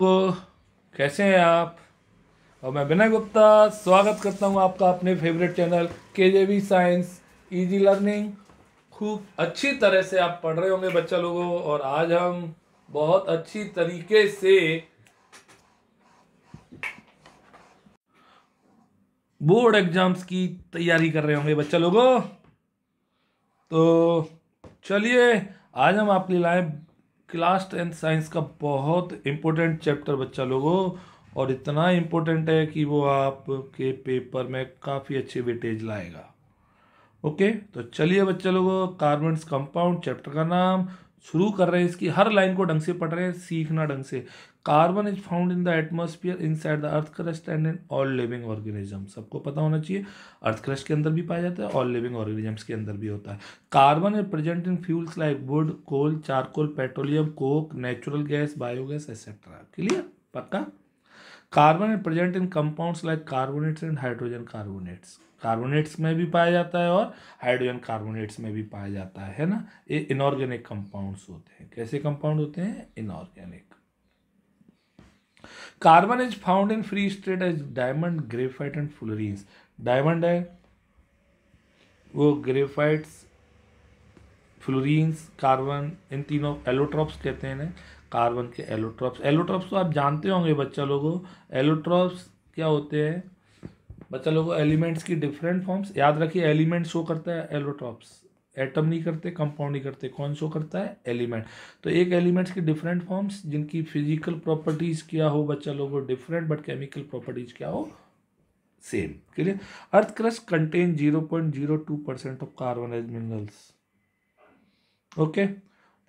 तो कैसे हैं आप और मैं विनय गुप्ता स्वागत करता हूं आपका अपने फेवरेट चैनल के J V science easy learning खूब अच्छी तरह से आप पढ़ रहे होंगे बच्चा लोगों और आज हम बहुत अच्छी तरीके से बोर्ड एग्जाम्स की तैयारी कर रहे होंगे बच्चा लोगों तो चलिए आज हम आपके लिए लाए क्लास टेंथ साइंस का बहुत इम्पोर्टेंट चैप्टर बच्चा लोगों और इतना इम्पोर्टेंट है कि वो आपके पेपर में काफ़ी अच्छे वेटेज लाएगा ओके तो चलिए बच्चा लोगों कार्बन्स कंपाउंड चैप्टर का नाम शुरू कर रहे हैं इसकी हर लाइन को ढंग से पढ़ रहे हैं सीखना ढंग से carbon is found in the atmosphere inside the earth crust and in all living organism सबको पता होना चाहिए अर्थ क्रस्ट के अंदर भी पाया जाता है ऑल लिविंग ऑर्गेनिजम्स के अंदर भी होता है carbon is present in fuels like wood coal charcoal petroleum coke natural gas biogas etcetera clear पक्का carbon is present in compounds like carbonates and hydrogen carbonates carbonates में भी पाया जाता है और हाइड्रोजन कार्बोनेट्स में भी पाया जाता है ना ये इनऑर्गेनिक कंपाउंड्स होते हैं कैसे कंपाउंड होते हैं inorganic carbon is found in free state as diamond graphite and fullerenes diamond है वो ग्रेफाइट्स फ्लोरिन्स कार्बन इन तीनों एलोट्रॉप्स कहते हैं कार्बन के एलोट्रॉप्स एलोट्रॉप्स तो आप जानते होंगे बच्चा लोगों एलोट्रॉप्स क्या होते हैं बच्चा लोगों एलिमेंट्स की डिफरेंट फॉर्म्स याद रखिए एलिमेंट शो करता है एलोटॉप्स एटम नहीं करते कंपाउंड नहीं करते कौन शो करता है एलिमेंट तो एक एलिमेंट्स की डिफरेंट फॉर्म्स जिनकी फिजिकल प्रॉपर्टीज़ क्या हो बच्चा लोगों डिफरेंट बट केमिकल प्रॉपर्टीज़ क्या हो same clear earth crust contain zero point zero two percent of carbon as minerals okay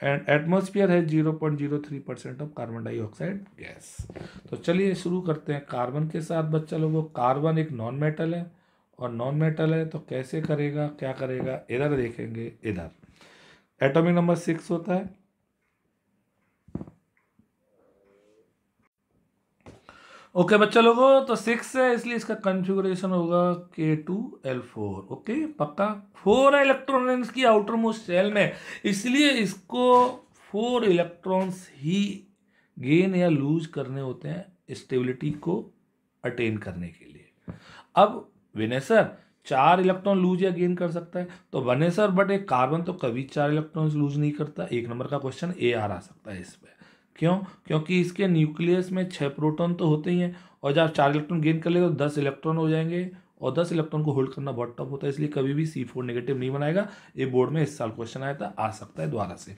and atmosphere है zero point zero three percent of carbon dioxide gas तो चलिए शुरू करते हैं कार्बन के साथ बच्चा लोगों कार्बन एक नॉन मेटल है और नॉन मेटल है तो कैसे करेगा क्या करेगा इधर देखेंगे इधर एटॉमिक नंबर सिक्स होता है ओके okay, बच्चा लोगों तो सिक्स है इसलिए इसका कन्फिग्रेशन होगा K two L four okay पक्का फोर इलेक्ट्रॉन की आउटर मोस्ट सेल में इसलिए इसको फोर इलेक्ट्रॉन्स ही गेन या लूज करने होते हैं स्टेबिलिटी को अटेन करने के लिए अब विनय सर चार इलेक्ट्रॉन लूज या गेन कर सकता है तो वनेसर सर बट एक कार्बन तो कभी चार इलेक्ट्रॉन लूज नहीं करता एक नंबर का क्वेश्चन ए आर आ सकता है इस पर क्यों क्योंकि इसके न्यूक्लियस में छः प्रोटॉन तो होते ही हैं और जब चार इलेक्ट्रॉन गेन कर लेगा तो दस इलेक्ट्रॉन हो जाएंगे और दस इलेक्ट्रॉन को होल्ड करना बहुत टफ होता है इसलिए कभी भी सी फोर नेगेटिव नहीं बनाएगा ये बोर्ड में इस साल क्वेश्चन आया था आ सकता है द्वारा से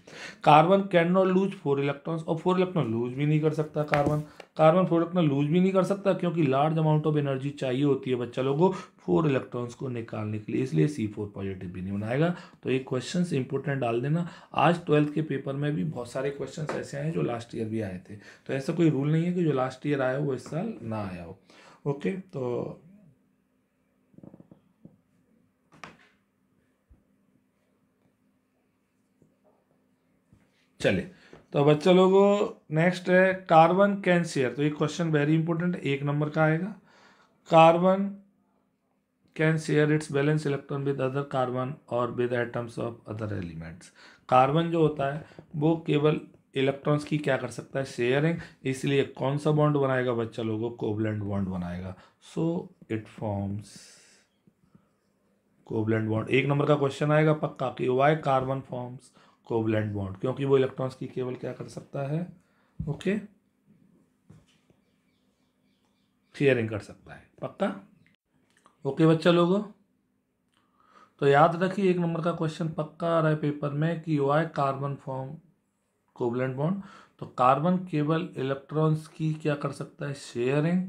carbon can not lose four electrons और फोर इलेक्ट्रॉन लूज भी नहीं कर सकता carbon carbon four electron lose भी नहीं कर सकता क्योंकि लार्ज अमाउंट ऑफ एनर्जी चाहिए होती है बच्चा लोगों फोर इलेक्ट्रॉन्स को निकालने के लिए इसलिए सी फोर पॉजिटिव भी नहीं बनाएगा तो ये क्वेश्चन इंपोर्टेंट डाल देना आज ट्वेल्थ के पेपर में भी बहुत सारे क्वेश्चन ऐसे आए जो लास्ट ईयर भी आए थे तो ऐसा कोई रूल नहीं है कि जो लास्ट ईयर आया हो वो इस साल ना आया हो ओके तो चले तो बच्चा लोगों नेक्स्ट है कार्बन कैंसियर तो ये क्वेश्चन वेरी इंपॉर्टेंट एक नंबर का आएगा carbon can share its valence electron with other carbon और with atoms of other elements carbon जो होता है वो केवल इलेक्ट्रॉन्स की क्या कर सकता है शेयरिंग इसलिए कौन सा बॉन्ड बनाएगा बच्चा लोगों कोवलेंट बॉन्ड बनाएगा so it forms covalent bond एक नंबर का क्वेश्चन आएगा पक्का कि why carbon forms covalent bond क्योंकि वो इलेक्ट्रॉन्स की केवल क्या कर सकता है ओके शेयरिंग कर सकता है पक्का ओके बच्चा लोगों तो याद रखिए एक नंबर का क्वेश्चन पक्का आ रहा है पेपर में कि why carbon form covalent bond तो कार्बन केवल इलेक्ट्रॉन्स की क्या कर सकता है शेयरिंग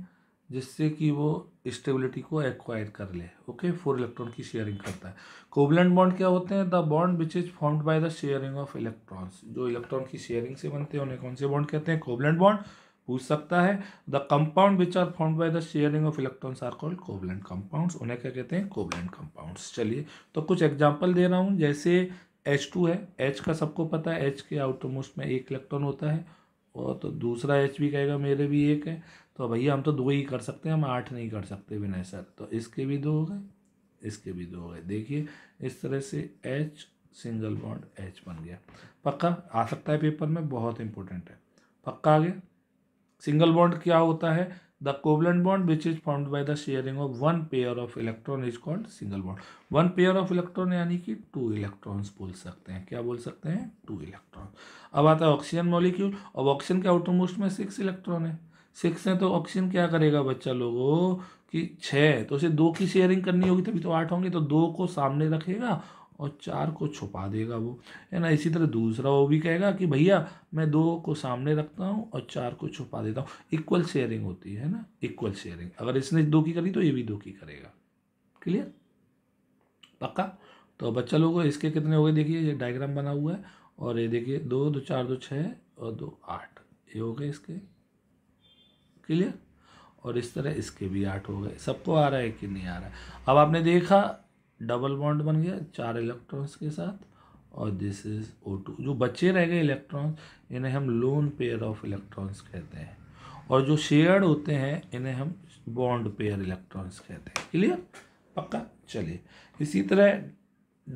जिससे कि वो स्टेबिलिटी को एक्वायर कर ले ओके फोर इलेक्ट्रॉन की शेयरिंग करता है कोवलेंट बॉन्ड क्या होते हैं the bond which is formed by the sharing of electrons जो इलेक्ट्रॉन की शेयरिंग से बनते हैं उन्हें कौन से बॉन्ड कहते हैं कोवलेंट बॉन्ड पूछ सकता है the compound which are formed by the sharing of electrons are called covalent compound उन्हें क्या कहते हैं कोवलेंट कंपाउंड्स चलिए तो कुछ एग्जाम्पल दे रहा हूँ जैसे एच टू है एच का सबको पता है एच के आउटरमोस्ट में एक इलेक्ट्रॉन होता है और तो दूसरा एच भी कहेगा मेरे भी एक है तो भैया हम तो दो ही कर सकते हैं हम आठ नहीं कर सकते विनय सर तो इसके भी दो हो गए इसके भी दो हो गए देखिए इस तरह से एच सिंगल बॉन्ड एच बन गया पक्का आ सकता है पेपर में बहुत इंपॉर्टेंट है पक्का आ गया सिंगल बॉन्ड क्या होता है the covalent bond which is form by the sharing of one pair of electron is called single bond one pair of electron यानी कि टू इलेक्ट्रॉन्स बोल सकते हैं क्या बोल सकते हैं टू इलेक्ट्रॉन अब आता है ऑक्सीजन मॉलिक्यूल अब ऑक्सीजन के आउटरमोस्ट में सिक्स इलेक्ट्रॉन है सिक्स है तो ऑक्सीजन क्या करेगा बच्चा लोगों कि छः तो उसे दो की शेयरिंग करनी होगी तभी तो आठ होंगे तो दो को सामने रखेगा और चार को छुपा देगा वो है ना इसी तरह दूसरा वो भी कहेगा कि भैया मैं दो को सामने रखता हूँ और चार को छुपा देता हूँ इक्वल शेयरिंग होती है ना इक्वल शेयरिंग अगर इसने दो की करी तो ये भी दो की करेगा क्लियर पक्का तो बच्चा लोगों इसके कितने हो गए देखिए ये डायग्राम बना हुआ है और ये देखिए दो दो चार दो छः और दो आठ ये हो गए इसके क्लियर और इस तरह इसके भी आठ हो गए सबको आ रहा है कि नहीं आ रहा है अब आपने देखा डबल बॉन्ड बन गया चार इलेक्ट्रॉन्स के साथ और दिस इज ओ टू जो बच्चे रह गए इलेक्ट्रॉन्स इन्हें हम लोन पेयर ऑफ इलेक्ट्रॉन्स कहते हैं और जो शेयर्ड होते हैं इन्हें हम बॉन्ड पेयर इलेक्ट्रॉन्स कहते हैं क्लियर पक्का चलिए इसी तरह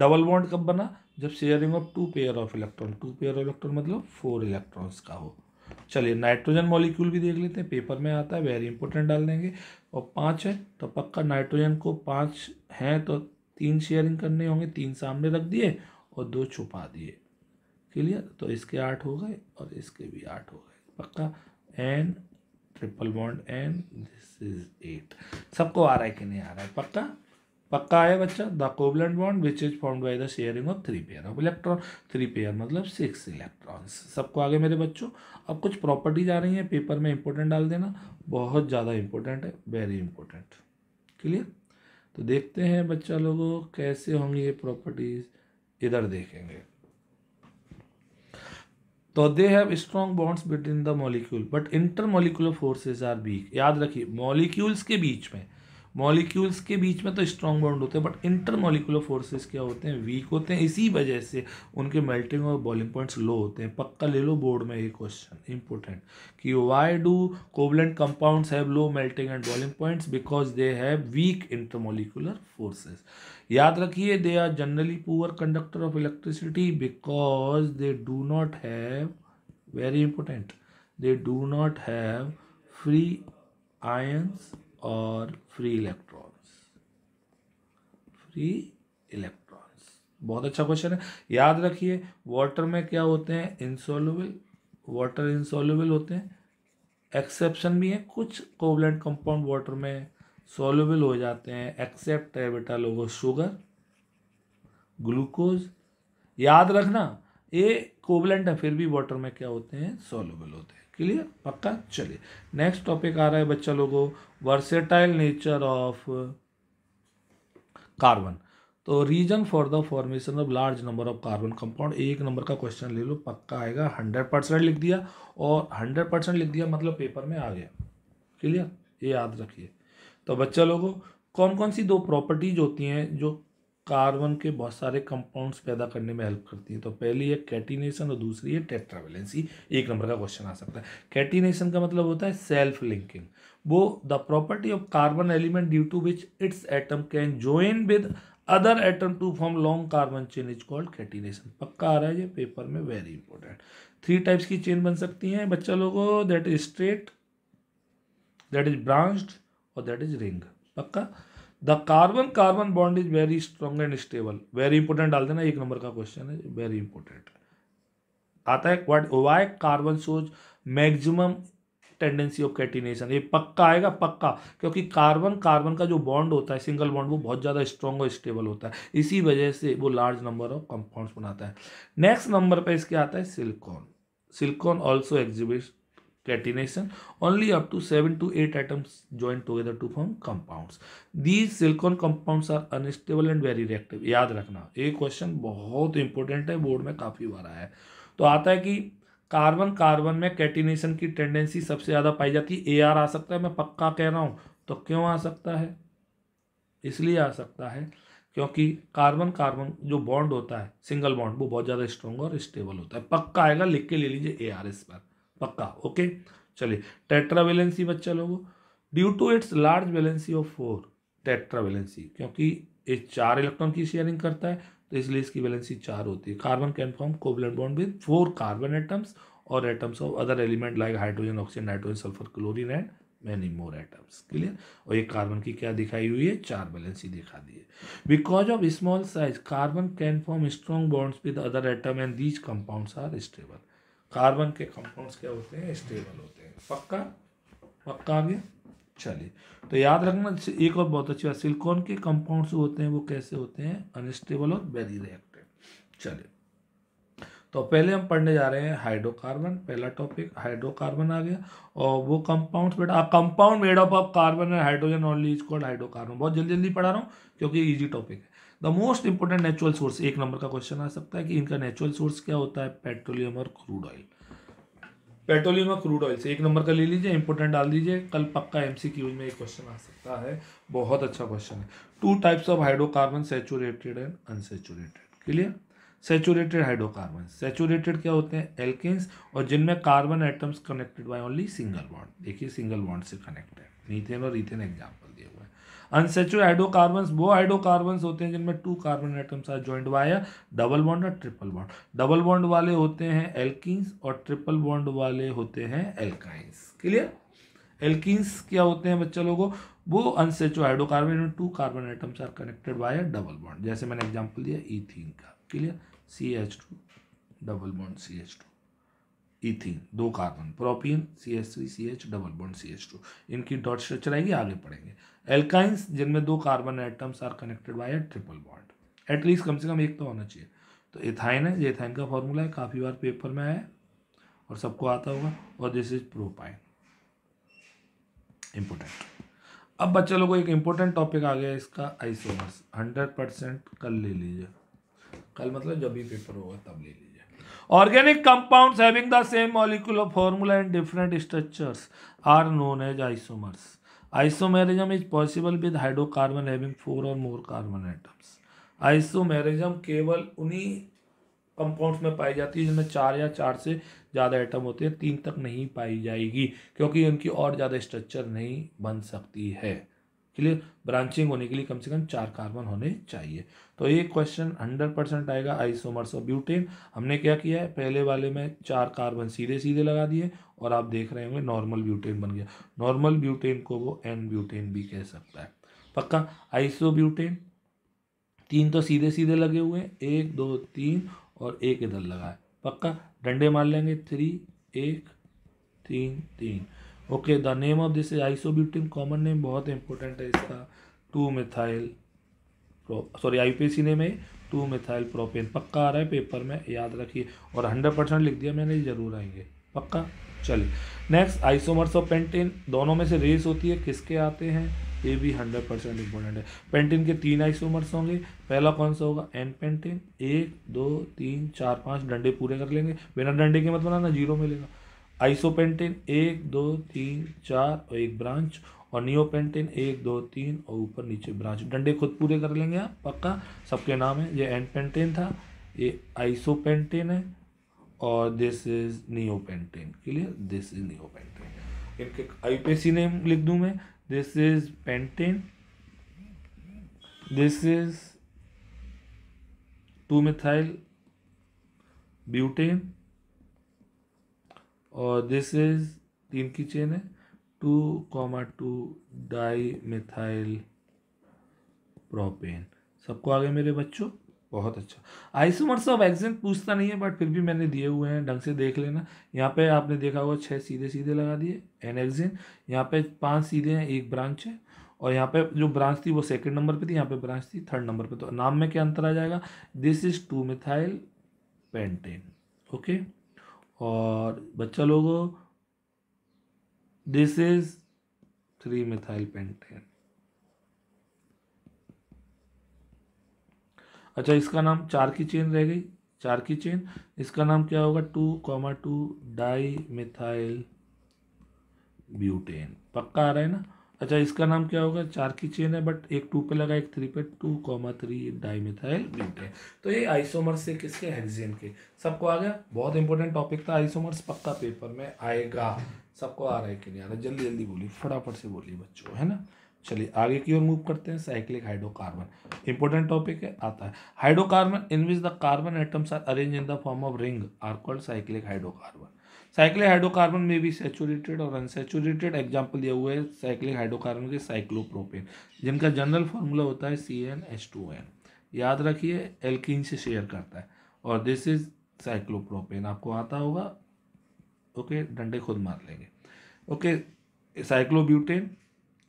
डबल बॉन्ड कब बना जब sharing of two pair of electron two pair of electron मतलब फोर इलेक्ट्रॉन्स का हो चलिए नाइट्रोजन मॉलिक्यूल भी देख लेते हैं पेपर में आता है वेरी इंपॉर्टेंट डाल देंगे और पाँच है तो पक्का नाइट्रोजन को पाँच हैं तो तीन शेयरिंग करने होंगे तीन सामने रख दिए और दो छुपा दिए क्लियर तो इसके आठ हो गए और इसके भी आठ हो गए पक्का N triple bond N this is eight सबको आ रहा है कि नहीं आ रहा है पक्का पक्का है बच्चा the covalent bond which is formed by the sharing of three pair of electron three pair मतलब सिक्स इलेक्ट्रॉन्स सबको आगे मेरे बच्चों अब कुछ प्रॉपर्टीज आ रही हैं पेपर में इंपॉर्टेंट डाल देना बहुत ज़्यादा इंपॉर्टेंट है वेरी इंपॉर्टेंट क्लियर तो देखते हैं बच्चा लोगों कैसे होंगी ये प्रॉपर्टीज इधर देखेंगे तो they have strong bonds between the molecule but inter molecular forces are weak याद रखिए मॉलिक्यूल्स के बीच में मॉलिक्यूल्स के बीच में तो स्ट्रॉन्ग बॉन्ड होते हैं बट इंटर मॉलिकुलर फोर्सेस क्या होते हैं वीक होते हैं इसी वजह से उनके मेल्टिंग और बॉलिंग पॉइंट्स लो होते हैं पक्का ले लो बोर्ड में ये क्वेश्चन इंपॉर्टेंट कि why do covalent compounds have low melting and boiling points because they have weak inter molecular forces याद रखिए they are generally poor conductor of electricity because they do not have very important they do not have free ions और free electrons free electrons बहुत अच्छा question है याद रखिए water में क्या होते हैं इंसोलुबल वाटर इंसोलुबल होते हैं एक्सेप्शन भी हैं कुछ कोवलेंट कंपाउंड वाटर में सोलुबल हो जाते हैं एक्सेप्ट है बेटा लोगों शुगर ग्लूकोज याद रखना ये कोवलेंट है फिर भी वाटर में क्या होते हैं सोल्यूबल होते हैं क्लियर पक्का चलिए नेक्स्ट टॉपिक आ रहा है बच्चा लोगों वर्सेटाइल नेचर ऑफ कार्बन तो reason for the formation of large number of carbon compound एक नंबर का क्वेश्चन ले लो पक्का आएगा हंड्रेड परसेंट लिख दिया और हंड्रेड परसेंट लिख दिया मतलब पेपर में आ गया क्लियर ये याद रखिए तो बच्चा लोगों कौन कौन सी दो प्रॉपर्टीज होती हैं जो कार्बन के बहुत सारे कंपाउंड्स पैदा करने में हेल्प करती है तो पहली है कैटिनेशन और दूसरी है टेट्रावेलेंसी एक नंबर का क्वेश्चन आ सकता है कैटिनेशन का मतलब होता है सेल्फ लिंकिंग वो the property of carbon element due to which its atom can join with other atom to form long carbon chain is called catenation पक्का आ रहा है ये पेपर में वेरी इंपॉर्टेंट थ्री टाइप्स की चेन बन सकती हैं बच्चा लोगों that is straight that is branched और दैट इज रिंग पक्का the carbon carbon bond is very strong and stable very important डाल देना एक नंबर का क्वेश्चन है वेरी इंपॉर्टेंट आता है what why carbon shows maximum tendency of catenation ये पक्का आएगा पक्का क्योंकि कार्बन कार्बन का जो बॉन्ड होता है सिंगल बॉन्ड वो बहुत ज़्यादा स्ट्रॉन्ग और स्टेबल होता है इसी वजह से वो लार्ज नंबर ऑफ कंपाउंड्स बनाता है नेक्स्ट नंबर पर इसके आता है silicon silicon also exhibit catenation only up to 7 to 8 atoms join together to form compounds these silicon compounds are unstable and very reactive याद रखना ये क्वेश्चन बहुत इंपॉर्टेंट है बोर्ड में काफ़ी बार आया है तो आता है कि कार्बन कार्बन में कैटिनेशन की टेंडेंसी सबसे ज़्यादा पाई जाती है ए आर आ सकता है मैं पक्का कह रहा हूँ तो क्यों आ सकता है इसलिए आ सकता है क्योंकि कार्बन कार्बन जो बॉन्ड होता है सिंगल बॉन्ड वो बहुत ज़्यादा स्ट्रॉन्ग और स्टेबल होता है पक्का आएगा लिख के ले लीजिए ए आर इस पर पक्का ओके चलिए टेट्रावेलेंसी बच्चा लोगों due to its large valency of four tetravalency क्योंकि ये चार इलेक्ट्रॉन की शेयरिंग करता है तो इसलिए इसकी वैलेंसी चार होती है carbon can form covalent bond with four carbon atoms और atoms of other element like hydrogen oxygen nitrogen sulphur chlorine and many more atoms clear और ये कार्बन की क्या दिखाई हुई है चार बैलेंसी दिखा दी है because of small size carbon can form strong bonds with other atom and these compounds are stable carbon के कंपाउंड्स क्या होते हैं स्टेबल होते हैं पक्का पक्का आ गया चलिए तो याद रखना एक और बहुत अच्छी बात सिलिकॉन के कंपाउंड्स होते हैं वो कैसे होते हैं अनस्टेबल और वेरी रिएक्टिव चलिए तो पहले हम पढ़ने जा रहे हैं हाइड्रोकार्बन पहला टॉपिक हाइड्रोकार्बन आ गया और वो कंपाउंड्स बेटा compound made up of carbon and hydrogen only is called hydrocarbon बहुत जल्दी जल्दी पढ़ा रहा हूँ क्योंकि ईजी टॉपिक है the most important natural source एक नंबर का क्वेश्चन आ सकता है कि इनका नेचुरल सोर्स क्या होता है पेट्रोलियम और क्रूड ऑयल पेट्रोलियम और क्रूड ऑयल से एक नंबर का ले लीजिए इंपॉर्टेंट डाल दीजिए कल पक्का एम में एक क्वेश्चन आ सकता है बहुत अच्छा क्वेश्चन है two types of hydrocarbon saturated and unsaturated clear saturated hydrocarbon saturated क्या होते हैं एल्किस और जिनमें carbon atoms connected by only single bond देखिए सिंगल बॉन्ड से कनेक्ट है मीथेन और इथेन एग्जाम्पल दिया अनसेचुर हाइड्रोकार्बन वो हाइड्रोकार्बन होते हैं जिनमें two carbon atoms are joined via double bond और ट्रिपल बॉन्ड डबल बॉन्ड वाले होते हैं एल्किस और ट्रिपल बॉन्ड वाले होते हैं एल्काइंस क्लियर एल्किस क्या होते हैं बच्चा लोगों वो अनसेचो हाइड्रोकार्बन में two carbon atoms are connected via double bond जैसे मैंने एग्जाम्पल दिया ईथीन का clear C H two double bond C H two ethene दो carbon propene C H three C H double bond C H two इनकी dot structure आएगी आगे पढ़ेंगे alkynes जिनमें दो carbon atoms are connected by triple bond at least कम से कम एक तो होना चाहिए तो एथाइन है ये इथाइन का फॉर्मूला है काफ़ी बार पेपर में आया और सबको आता होगा और दिस इज प्रोपाइन इम्पोर्टेंट अब बच्चे लोगों एक इम्पोर्टेंट टॉपिक आ गया इसका आइसोमर्स हंड्रेड परसेंट कल ले लीजिए कल मतलब जब भी पेपर होगा तब ले लीजिए organic compounds having the same molecular formula and different structures are known as isomers isomerism is possible with hydrocarbon having four और मोर कार्बन आइटम्स आइसोमेरिज्म केवल उन्हीं कंपाउंड्स में पाई जाती है जिनमें चार या चार से ज़्यादा आइटम होते हैं तीन तक नहीं पाई जाएगी क्योंकि उनकी और ज़्यादा स्ट्रक्चर नहीं बन सकती है के लिए ब्रांचिंग होने के लिए कम से कम चार कार्बन होने चाहिए तो ये क्वेश्चन हंड्रेड परसेंट आएगा आइसोमर्स ऑफ ब्यूटेन हमने क्या किया है पहले वाले में चार कार्बन सीधे सीधे लगा दिए और आप देख रहे होंगे नॉर्मल ब्यूटेन बन गया नॉर्मल ब्यूटेन को वो एन ब्यूटेन भी कह सकता है पक्का आइसो ब्यूटेन तीन तो सीधे सीधे लगे हुए हैं एक दो तीन और एक इधर लगा है पक्का डंडे मार लेंगे थ्री एक तीन तीन okay the name of this is isobutane common name बहुत इंपॉर्टेंट है इसका two methyl sorry I P C name है टू मिथाइल प्रोपेन पक्का आ रहा है पेपर में याद रखिए और हंड्रेड परसेंट लिख दिया मैंने जरूर आएंगे पक्का चलिए नेक्स्ट आइसोमर्स और पेंटिन दोनों में से रेस होती है किसके आते हैं ये भी हंड्रेड परसेंट इंपॉर्टेंट है पेंटिन के तीन आइसोमर्स होंगे पहला कौन सा होगा एन पेंटिन एक दो तीन चार पाँच डंडे पूरे कर लेंगे बिना डंडे के मत बनाना जीरो मिलेगा आइसोपेंटेन एक दो तीन चार और एक ब्रांच और नियोपेंटेन एक दो तीन और ऊपर नीचे ब्रांच डंडे खुद पूरे कर लेंगे आप पक्का सबके नाम है ये पेंटेन था ये आइसोपेंटेन है और this is neopentane clear this is neopentane इनके आईपीसी नेम लिख दूँ मैं this is pentane this is two methyl butane और दिस इज तीन की चेन है two comma two di methyl propane सबको आ गए मेरे बच्चों बहुत अच्छा आइसोमर सब एक्सेंट पूछता नहीं है बट फिर भी मैंने दिए हुए हैं ढंग से देख लेना यहाँ पे आपने देखा होगा छः सीधे सीधे लगा दिए एन एक्सेंट यहाँ पे पांच सीधे हैं एक ब्रांच है और यहाँ पे जो ब्रांच थी वो सेकंड नंबर पे थी यहाँ पे ब्रांच थी थर्ड नंबर पे तो नाम में क्या अंतर आ जाएगा this is two methyl pentane okay और बच्चा लोगों this is three methyl pentane अच्छा इसका नाम चार की चेन रह गई चार की चेन इसका नाम क्या होगा two comma two di methyl butane पक्का आ रहा है ना अच्छा इसका नाम क्या होगा चार की चेन है बट एक टू पे लगा एक थ्री पे टू कॉमा थ्री डाइमिथाइल है तो ये आइसोमर्स से किसके हेक्सेन के सबको आ गया बहुत इंपॉर्टेंट टॉपिक था आइसोमर्स पक्का पेपर में आएगा सबको आ रहा है कि नहीं आ रहा जल्दी जल्दी बोलिए फटाफट से बोलिए बच्चों है ना चलिए आगे की ओर मूव करते हैं साइक्लिक हाइड्रोकार्बन इंपॉर्टेंट टॉपिक है आता है hydrocarbon in which the carbon atoms are arrange in the form of ring are called cyclic hydrocarbon cyclic hydrocarbon में भी सेचुरेटेड और अनसेचुरेटेड एग्जाम्पल दिया हुआ है साइक्लिक हाइड्रोकार्बन के साइक्लोप्रोपेन जिनका जनरल फार्मूला होता है C N H two N याद रखिए एल्किन से शेयर करता है और दिस इज साइक्लोप्रोपेन आपको आता होगा ओके डंडे खुद मार लेंगे ओके साइक्लोब्यूटेन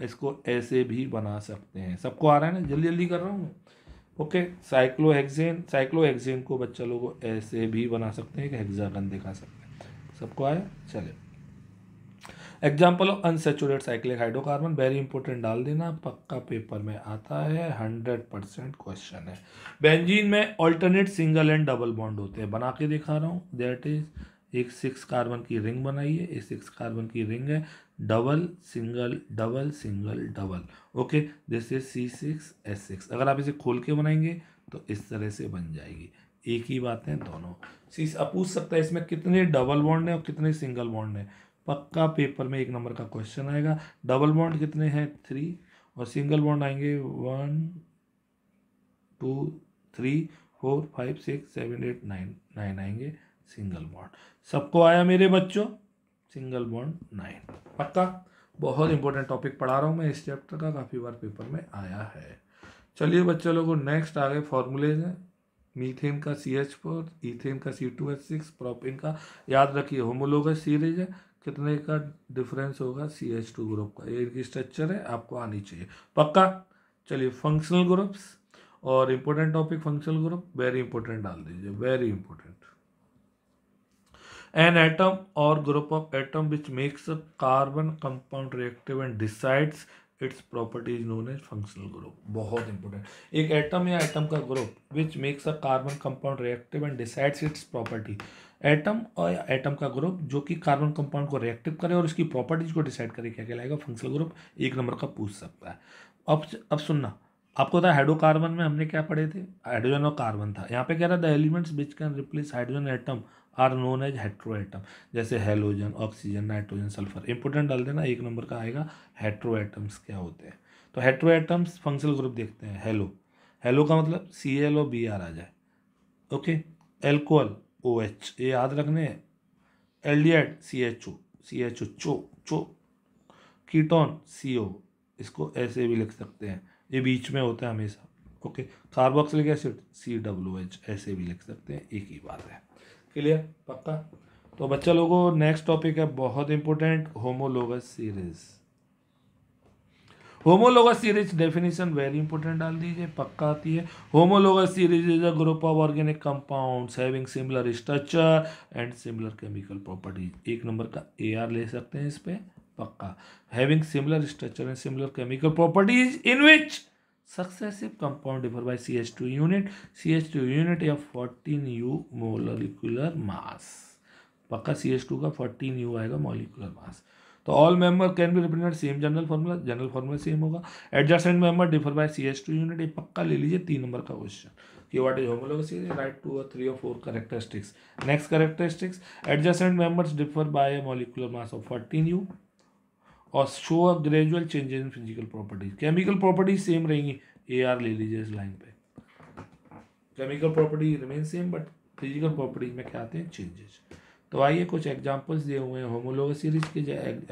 इसको ऐसे भी बना सकते हैं सबको आ रहा है ना जल्दी जल्दी कर रहा हूँ ओके साइक्लोहेक्सेन साइक्लोहेक्सेन को बच्चा लोग ऐसे भी बना सकते हैं कि हेक्सागन दिखा सकते हैं सबको आए चले example of unsaturated cyclic hydrocarbon very important डाल देना पक्का पेपर में आता है हंड्रेड परसेंट क्वेश्चन है बेंजीन में alternate single and double bond होते हैं बना के दिखा रहा हूँ दैट इज एक सिक्स कार्बन की रिंग बनाइए एक सिक्स कार्बन की रिंग है double single double single double okay this is C six S six अगर आप इसे खोल के बनाएंगे तो इस तरह से बन जाएगी एक ही बात है दोनों सी अब पूछ सकता है इसमें कितने डबल बॉन्ड हैं और कितने सिंगल बॉन्ड हैं पक्का पेपर में एक नंबर का क्वेश्चन आएगा डबल बॉन्ड कितने हैं थ्री और सिंगल बॉन्ड आएंगे one two three four five six seven eight nine nine आएंगे सिंगल बॉन्ड सबको आया मेरे बच्चों सिंगल बॉन्ड नाइन पक्का बहुत इंपॉर्टेंट टॉपिक पढ़ा रहा हूँ मैं इस चैप्टर का काफ़ी बार पेपर में आया है चलिए बच्चों लोगों नेक्स्ट आ गए फॉर्मूले हैं मीथेन का सी एच फोर ईथेन का C two H six propene का याद रखिए होमोलोगस सीरीज है कितने का डिफरेंस होगा सी एच टू ग्रुप का ये इनकी स्ट्रक्चर है आपको आनी चाहिए पक्का चलिए फंक्शनल ग्रुप्स और important topic functional group very important डाल दीजिए वेरी इंपॉर्टेंट एन एटम और group of atom which makes carbon compound reactive and decides its property known as functional group बहुत इंपॉर्टेंट एक एटम या एटम का group which makes a carbon compound reactive and decides its property atom और atom का group जो कि carbon compound को reactive करे और इसकी प्रॉपर्टीज को डिसाइड करे क्या कहलाएगा फंक्शनल ग्रुप एक नंबर का पूछ सकता है अब अब सुनना आपको था हाइड्रोकार्बन में हमने क्या पढ़े थे हाइड्रोजन और कार्बन था यहाँ पे कह रहा था elements which can replace hydrogen atom are known as hetero atom जैसे halogen oxygen nitrogen sulphur important डाल देना एक नंबर का आएगा हेट्रो एटम्स क्या होते हैं तो हेट्रो एटम्स फंक्शनल ग्रुप देखते हैं हेलो हेलो का मतलब C L O B R आ जाए ओके एल्कोहल ओ एच ये याद रखने aldehyde C H O C H O चो चो कीटोन सी ओ इसको ऐसे भी लिख सकते हैं ये बीच में होता है हमेशा okay carboxylic acid C W H ऐसे भी लिख सकते हैं एक ही बात है क्लियर पक्का तो बच्चा लोगों नेक्स्ट टॉपिक है बहुत important homologous series homologous series definition very important डाल दीजिए पक्का आती है homologous series is a group of organic compounds having similar structure and similar chemical properties एक नंबर का ए आर ले सकते हैं इस पर पक्का having similar structure and similar chemical properties in which successive compound differ by C H two unit C H two unit या fourteen u molecular mass पक्का सी एच टू का फोर्टीन यू आएगा मोलिकुलर मास तो all member can be represent same general formula general formula same होगा adjacent member differ by C H two unit ये पक्का ले लीजिए तीन नंबर का क्वेश्चन कि what is homologous write two और थ्री और four characteristics next characteristics adjacent members differ by molecular mass of fourteen u और show a gradual changes in physical properties chemical properties same रहेंगी A R ले लीजिए इस line पे chemical property remain same but physical properties में क्या आते हैं चेंजेस तो आइए कुछ एग्जांपल्स दिए हुए हैं होमोलोग सीरीज के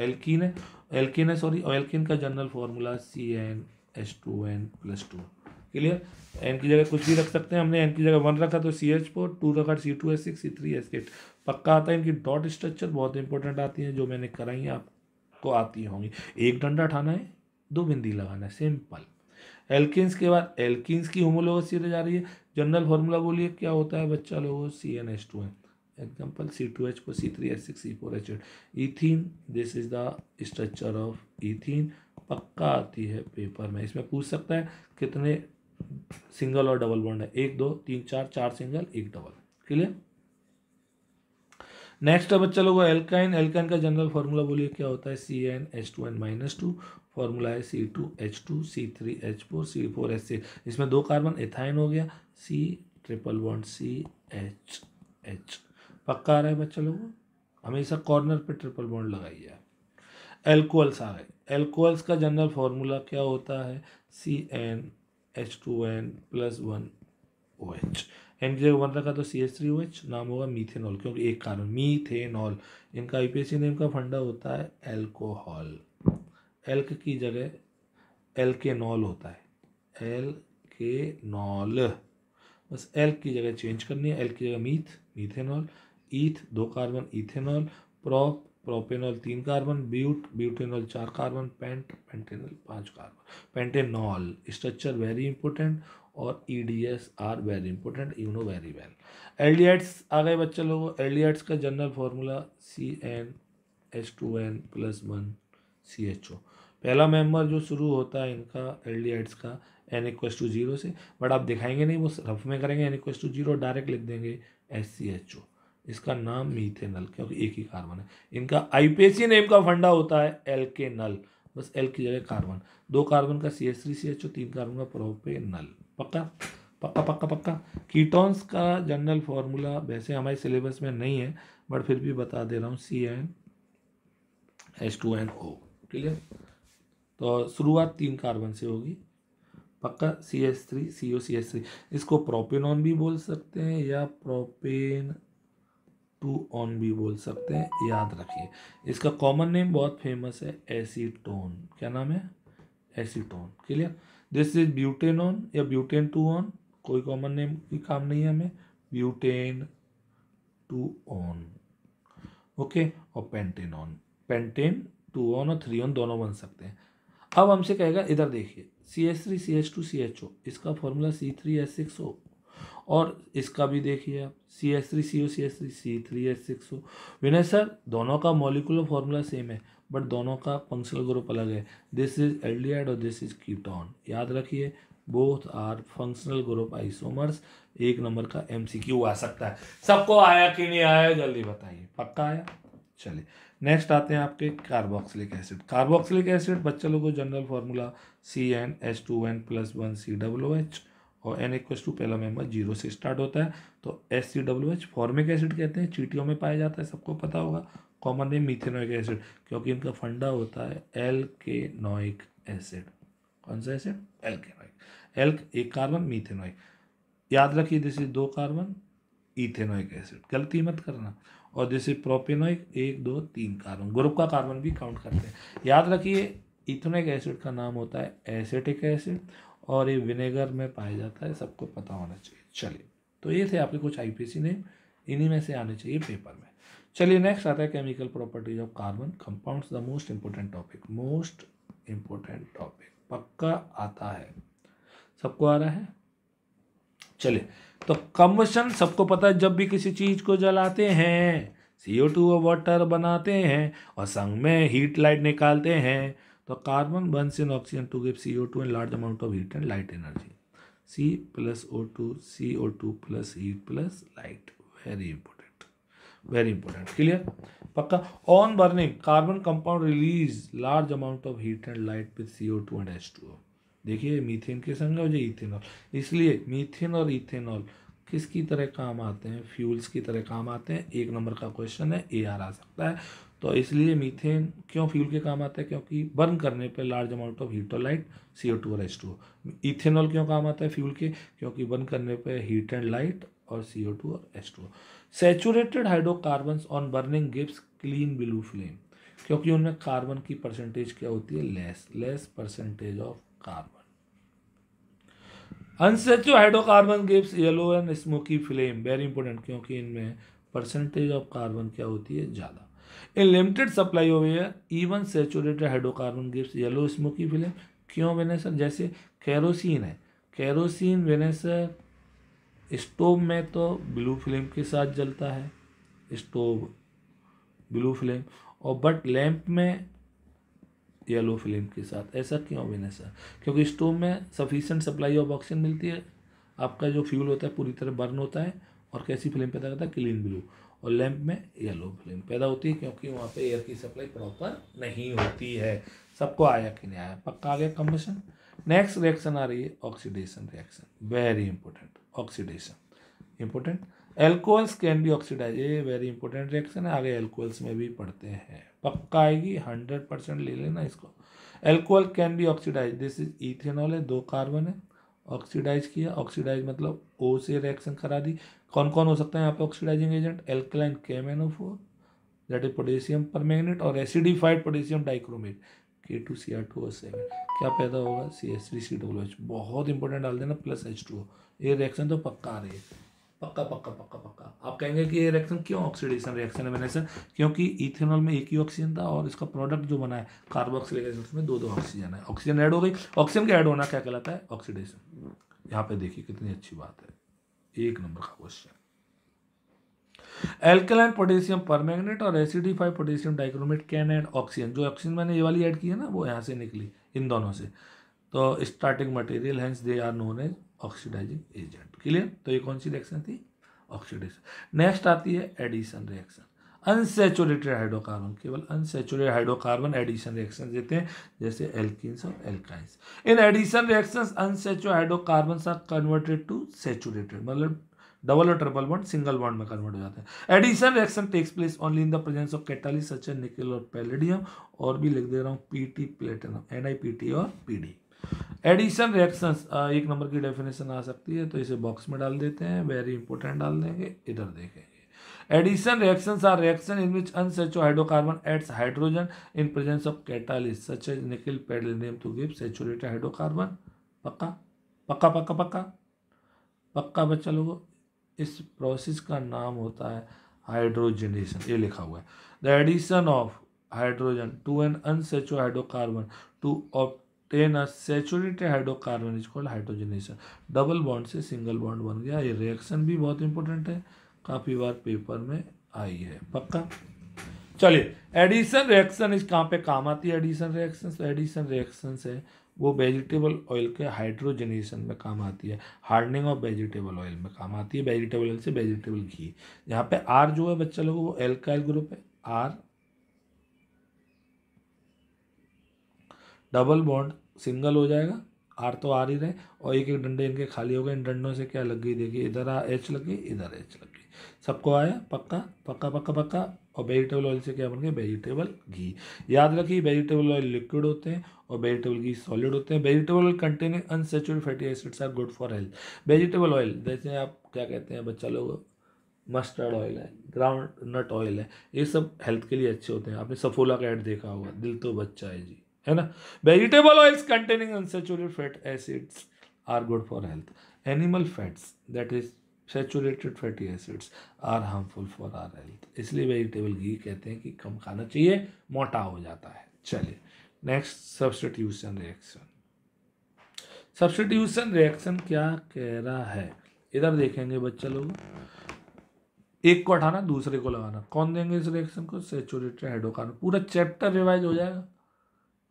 एल्किन है एल्किन है सॉरी एल्किन का general formula C N H two N plus two clear N की जगह कुछ भी रख सकते हैं हमने एन की जगह वन रखा तो सी एच फोर टू रखा C two S six C three S eight पक्का आता है इनकी डॉट स्ट्रक्चर बहुत इंपॉर्टेंट आती है जो मैंने कराई है आप आपको आती होंगी एक डंडा उठाना है दो बिंदी लगाना है सिंपल एल्किस के बाद एल्किस की होमोलोगस सीधे जा रही है जनरल फार्मूला बोलिए क्या होता है बच्चा लोगों C N H two N example C two H को C three H six C four H eight ethene this is the structure of ethene पक्का आती है पेपर में इसमें पूछ सकता है कितने सिंगल और डबल बॉन्ड है एक दो तीन चार चार सिंगल एक डबल क्लियर नेक्स्ट अब चलो हुआ एल्काइन एल्काइन का जनरल फार्मूला बोलिए क्या होता है C N H two N minus two formula है C two H two C three H four C four H C इसमें दो कार्बन एथाइन हो गया C triple one C H H पक्का आ रहा है बच्चा लोगों हमेशा कॉर्नर पे ट्रिपल बॉन्ड लगाइए एल्कोअल्स एल्कोहल्स आ गए एल्कोहल्स का जनरल फार्मूला क्या होता है C N H two N plus one O H N जी जगह वन रखा तो C S three O H नाम होगा मीथेनॉल क्योंकि एक कार्बन मीथेनॉल इनका आई नेम का फंडा होता है एल्कोहल एल्क की जगह एल्केनॉल होता है एल के नॉल बस एल्क की जगह चेंज करनी है एल्क की जगह मीथ मीथेनॉल ईथ दो कार्बन इथेनॉल प्रॉप प्रोपेनॉल तीन कार्बन ब्यूट ब्यूटेनॉल चार कार्बन पेंट पेंटेनॉल पांच carbon pentanol structure very important और E D S R very important you know very well aldehydes आ गए बच्चे लोगों aldehydes का general formula C N H two N plus one C H O पहला member जो शुरू होता है इनका एल डी एड्स का एन इक्व टू जीरो से बट आप दिखाएंगे नहीं वो रफ में करेंगे N equal to zero direct लिख देंगे एच सी एच ओ इसका नाम मीथे नल क्योंकि एक ही कार्बन है इनका आई पी सी नेम का फंडा होता है एल के नल बस एल की जगह कार्बन दो कार्बन का C S three C H O तीन कार्बन का प्रोपे नल पक्का पक्का पक्का पक्का कीटोन्स का जनरल फार्मूला वैसे हमारे सिलेबस में नहीं है बट फिर भी बता दे रहा हूँ C N H two N O clear तो शुरुआत तीन कार्बन से होगी पक्का C S three C O C S three इसको प्रोपेनॉन भी बोल सकते हैं या प्रोपेन टू ऑन भी बोल सकते हैं याद रखिए इसका कॉमन नेम बहुत फेमस है एसीटोन क्या नाम है acetone clear this is butanone या ब्यूटेन टू ऑन कोई कॉमन नेम की काम नहीं है हमें ब्यूटेन टू ऑन ओके और pentanone pentan two one और थ्री ऑन दोनों बन सकते हैं अब हमसे कहेगा इधर देखिए C S three C H two C H O इसका formula C three S six O और इसका भी देखिए आप C S three C O C S three C three S six O Vinay sir दोनों का मॉलिकुलर फॉर्मूला सेम है but दोनों का फंक्शनल ग्रुप अलग है दिस इज एल्डिहाइड और दिस इज कीटोन याद रखिए both are functional group isomers एक नंबर का एमसीक्यू आ सकता है सबको आया कि नहीं आया जल्दी बताइए पक्का आया चलिए नेक्स्ट आते हैं आपके कार्बोक्सिलिक एसिड कार्बोक्सिलिक एसिड बच्चे लोगों को general formula C N S two N plus one C W H और एन इक्व टू पहला मेंबर जीरो से स्टार्ट होता है तो S C W H formic acid कहते हैं चीटियों में पाया जाता है सबको पता होगा कॉमन नेम मिथेनोइक एसिड क्योंकि इनका फंडा होता है एल के नोइक एसिड कौन सा एसिड एल के नोइक एल एक कार्बन मिथेनोइक याद रखिए दिस इज दो कार्बन इथेनोइक एसिड गलती मत करना और जैसे प्रोपेनोइक एक दो तीन कार्बन ग्रुप का कार्बन भी काउंट करते हैं याद रखिए इथेनोइक एसिड का नाम होता है एसिटिक एसिड और ये विनेगर में पाया जाता है सबको पता होना चाहिए चलिए तो ये थे आपके कुछ आईपीसी नेम इन्हीं में से आने चाहिए पेपर में चलिए नेक्स्ट आता है chemical properties of carbon compounds the most important topic most important topic पक्का आता है सबको आ रहा है चलिए तो कम्बशन सबको पता है जब भी किसी चीज़ को जलाते हैं सीओ टू और वाटर बनाते हैं और संग में हीट लाइट निकालते हैं तो carbon burn in oxygen to give C O two and large amount of heat and light energy C plus O two C O two plus heat plus light very important very important clear पक्का on burning carbon compound release large amount of heat and light with C O two and H two O देखिए methane के संग हो जाए ethanol इसलिए methane और ethanol किसकी तरह काम आते हैं फ्यूल्स की तरह काम आते हैं एक नंबर का क्वेश्चन है ए आर आ सकता है तो इसलिए मीथेन क्यों फ्यूल के काम आता है क्योंकि बर्न करने पर लार्ज अमाउंट ऑफ हीट और लाइट सी ओ टू और एच टू ओ इथेनॉल क्यों काम आता है फ्यूल के क्योंकि बर्न करने पर हीट एंड लाइट और सी ओ टू और H two O saturated hydrocarbon on burning gives clean blue flame क्योंकि उनमें कार्बन की परसेंटेज क्या होती है less less percentage of carbon अनसेचू hydrocarbon gives yellow and smoky flame very important क्योंकि इनमें परसेंटेज ऑफ कार्बन क्या होती है ज़्यादा in limited supply of air even saturated hydrocarbon gives yellow smoky flame क्यों वेनेसर जैसे कैरोसिन है कैरोसिन वेनेसर स्टोव में तो ब्लू फ्लेम के साथ जलता है स्टोव ब्लू फ्लेम और बट लैंप में येलो फ्लेम के साथ ऐसा क्यों बिना सर क्योंकि स्टोव में सफिशेंट सप्लाई ऑफ ऑक्सीजन मिलती है आपका जो फ्यूल होता है पूरी तरह बर्न होता है और कैसी फ्लेम पैदा करता है क्लीन ब्लू और लैंप में येलो फ्लेम पैदा होती है क्योंकि वहाँ पे एयर की सप्लाई प्रॉपर नहीं होती है सबको आया कि नहीं आया पक्का आ गया कम्बशन नेक्स्ट रिएक्शन आ रही है oxidation reaction very important oxidation important alcohols can be oxidise ये वेरी इंपॉर्टेंट रिएक्शन है आगे एल्कोहल्स में भी पढ़ते हैं पक्का आएगी हंड्रेड परसेंट ले लेना इसको alcohol can be oxidise this is ethanol है दो कार्बन है ऑक्सीडाइज किया ऑक्सीडाइज मतलब ओ से रिएक्शन करा दी कौन कौन हो सकता है यहाँ पे ऑक्सीडाइजिंग एजेंट एल्कलाइन केमेनोफोर दैट इज पोटेशियम पर और acidified potassium dichromate K two C R two और सेवन क्या पैदा होगा C S three C W H बहुत इंपॉर्टेंट डाल देना प्लस एच टू ये रिएक्शन तो पक्का आ रही है पक्का पक्का पक्का पक्का आप कहेंगे कि ये रिएक्शन क्यों ऑक्सीडेशन रिएक्शन है मैंने सर क्योंकि इथेनॉल में एक ही ऑक्सीजन था और इसका प्रोडक्ट जो बना है कार्बोक्सिलिक एसिड उसमें दो दो ऑक्सीजन है ऑक्सीजन ऐड हो गई ऑक्सीजन का ऐड होना क्या कहलाता है ऑक्सीडेशन यहाँ पे देखिए कितनी अच्छी बात है एक नंबर का क्वेश्चन एल्कलाइन पोटेशियम परमैग्नेट और acidify potassium dichromate can add oxygen जो ऑक्सीजन मैंने ये वाली ऐड की है ना वो यहाँ से निकली इन दोनों से तो स्टार्टिंग मटेरियल हैंस they are known as oxidising agent clear तो ये कौन सी रिएक्शन थी ऑक्सीडेशन नेक्स्ट आती है एडिशन रिएक्शन अनसेचुरेटेड हाइड्रोकार्बन केवल अनसेचुरेटेड हाइड्रोकार्बन एडिशन रिएक्शन देते हैं जैसे एल्किस और alkynes in addition reactions unsaturated hydrocarbon are converted to saturated मतलब डबल और ट्रिपल बॉन्ड सिंगल बॉन्ड में कन्वर्ट हो जाते हैं addition reaction takes place only in the presence of catalyst such an nickel और पैलेडियम और भी लिख दे रहा हूँ P T platinum N I P T और पी डी एडिशन रिएक्शन एक नंबर की डेफिनेशन आ सकती है तो इसे बॉक्स में डाल देते हैं वेरी इंपॉर्टेंट डाल देंगे इधर देखेंगे addition reaction are reaction in which अन सेचो hydrocarbon adds hydrogen in presence of catalyst such as nickel palladium to give saturated hydrocarbon पक्का पक्का पक्का पक्का पक्का बच्चा लोगों इस प्रोसेस का नाम होता है हाइड्रोजनेशन ये लिखा हुआ है the addition of hydrogen to an unsaturated hydrocarbon to obtain a saturated hydrocarbon is called hydrogenation double bond से सिंगल बॉन्ड बन गया ये रिएक्शन भी बहुत इंपॉर्टेंट है काफ़ी बार पेपर में आई है पक्का चलिए एडिशन रिएक्शन इस कहाँ पे काम आती है एडिशन रिएक्शन तो एडिशन रिएक्शन से वो वेजिटेबल ऑयल के हाइड्रोजनेशन में काम आती है हार्डनिंग ऑफ वेजिटेबल ऑयल में काम आती है वेजिटेबल ऑयल से वेजिटेबल घी यहाँ पे आर जो है बच्चा लोगों वो एल्काइल ग्रुप है आर डबल बॉन्ड सिंगल हो जाएगा आर तो आ ही रहे और एक एक डंडे इनके खाली हो गए इन डंडों से क्या लग गई देखिए इधर आ एच लग गई इधर एच लग गई सबको आया पक्का पक्का पक्का पक्का और वेजिटेबल ऑयल से क्या बन गया वेजिटेबल घी याद रखिए वेजिटेबल ऑयल लिक्विड होते हैं और वेजिटेबल घी सॉलिड होते हैं vegetable oil containing unsaturated fatty acids are good for health vegetable oil जैसे आप क्या कहते हैं बच्चा लोग मस्टर्ड ऑयल है ग्राउंड नट ऑयल है ये सब हेल्थ के लिए अच्छे होते हैं आपने सफोला का ऐड देखा होगा दिल तो बच्चा है जी है ना vegetable oils containing unsaturated fat acids are good for health animal fats that is saturated fatty acids are harmful for our health इसलिए वेजिटेबल घी कहते हैं कि कम खाना चाहिए मोटा हो जाता है चलिए next substitution reaction substitution reaction क्या कह रहा है इधर देखेंगे बच्चे लोग एक को हटाना दूसरे को लगाना कौन देंगे इस रिएक्शन को सेचुरेटेड हाइड्रोकार्बन पूरा चैप्टर रिवाइज हो जाएगा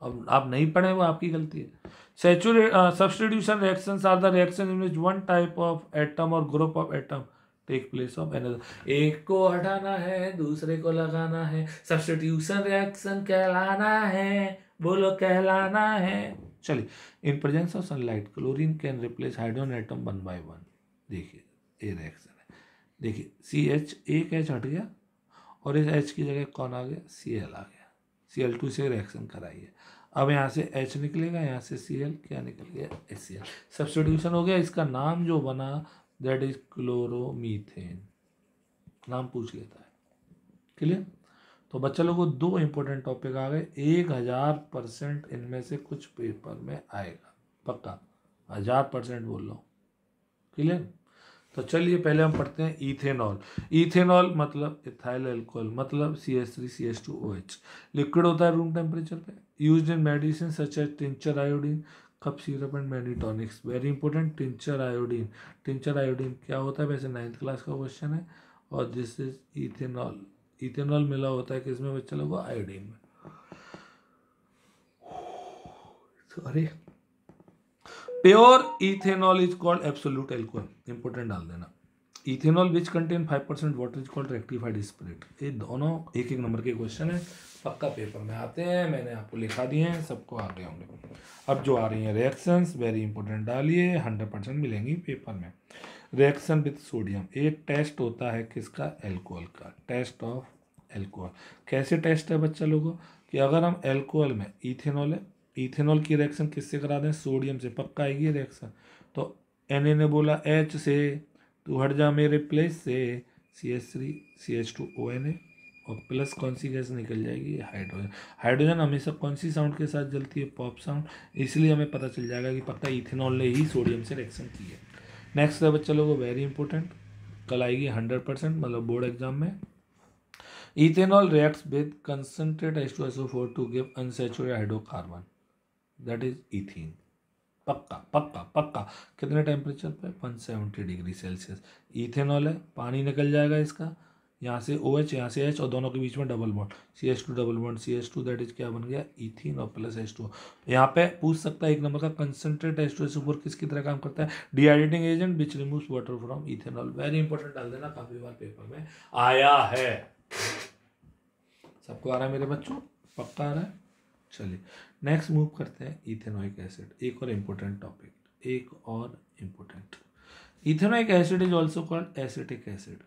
अब आप नहीं पढ़े वो आपकी गलती है सेचुरे substitution reaction are the reaction in which one type of atom और group of atom take place of another एक को हटाना है दूसरे को लगाना है सब्सटीट्यूशन रिएक्शन कहलाना है बोलो कहलाना है चलिए in presence of sunlight chlorine can replace hydrogen atom one by one देखिए ये रिएक्शन है देखिए सी एच एक एच हट गया और इस एच की जगह कौन आ गया सी एल आ गया सी एल टू से रिएक्शन कराई है अब यहाँ से H निकलेगा यहाँ से सी एल क्या निकल गया एच सी एल सब्सटीट्यूशन हो गया इसका नाम जो बना दैट इज क्लोरोमीथेन नाम पूछ लेता है क्लियर तो बच्चा लोगों दो इंपॉर्टेंट टॉपिक आ गए एक हज़ार परसेंट इनमें से कुछ पेपर में आएगा पक्का हज़ार परसेंट बोल रहा हूँ क्लियर तो चलिए पहले हम पढ़ते हैं इथेनॉल इथेनॉल मतलब इथाइल एल्कोहल मतलब C S three C S two O H liquid होता है रूम टेम्परेचर पे use in medicine such as tincture iodine cough syrup and meditonics very important tincture iodine tincture iodine क्या होता है वैसे ninth class का question है और दिस इज इथेनॉल इथेनॉल मिला होता है किसमें बच्चा लोग आयोडीन में sorry pure ethanol is called absolute alcohol important डाल देना ethanol which contain five percent water is called rectified spirit ये दोनों एक एक नंबर के क्वेश्चन है पक्का पेपर में आते हैं मैंने आपको लिखा दिए हैं सबको आ गए होंगे अब जो आ रही हैं रिएक्शंस वेरी इंपॉर्टेंट डालिए हंड्रेड परसेंट मिलेंगी पेपर में रिएक्शन विथ सोडियम एक टेस्ट होता है किसका एल्कोहल का टेस्ट ऑफ एल्कोहल कैसे टेस्ट है बच्चा लोगों कि अगर हम एल्कोहल में इथेनॉल है इथेनॉल की रिएक्शन किससे करा दें सोडियम से पक्का आएगी रिएक्शन तो एन ए ने बोला एच से तू तो हट जा मेरे प्लेस से C H three C H two O N A और प्लस कौन सी गैस निकल जाएगी हाइड्रोजन हाइड्रोजन हमेशा कौन सी साउंड के साथ जलती है पॉप साउंड इसलिए हमें पता चल जाएगा कि पक्का इथेनॉल ने ही सोडियम से रिएक्शन की है नेक्स्ट है बच्चा लोगों वेरी इंपॉर्टेंट कल आएगी हंड्रेड परसेंट मतलब बोर्ड एग्जाम में ethanol reacts with concentrate H two S O four to give unsaturate hydrocarbon that is ethene पक्का पक्का पक्का कितने टेम्परेचर पे 170 डिग्री सेल्सियस इथेनॉल है पानी निकल जाएगा इसका यहाँ से ओ एच यहाँ से एच और दोनों के बीच में double bond C H two double bond C H two that is क्या बन गया इथिन और प्लस एच टू यहाँ पे पूछ सकता है एक नंबर का concentrate H two S four किसकी तरह काम करता है dehydrating agent which remove water from ethanol very important डाल देना काफ़ी बार पेपर में आया है सबको आ रहा है मेरे बच्चों पक्का आ रहा है चलिए नेक्स्ट मूव करते हैं इथेनोइक एसिड एक और इम्पोर्टेंट टॉपिक एक और important ethanoic acid is also called acetic acid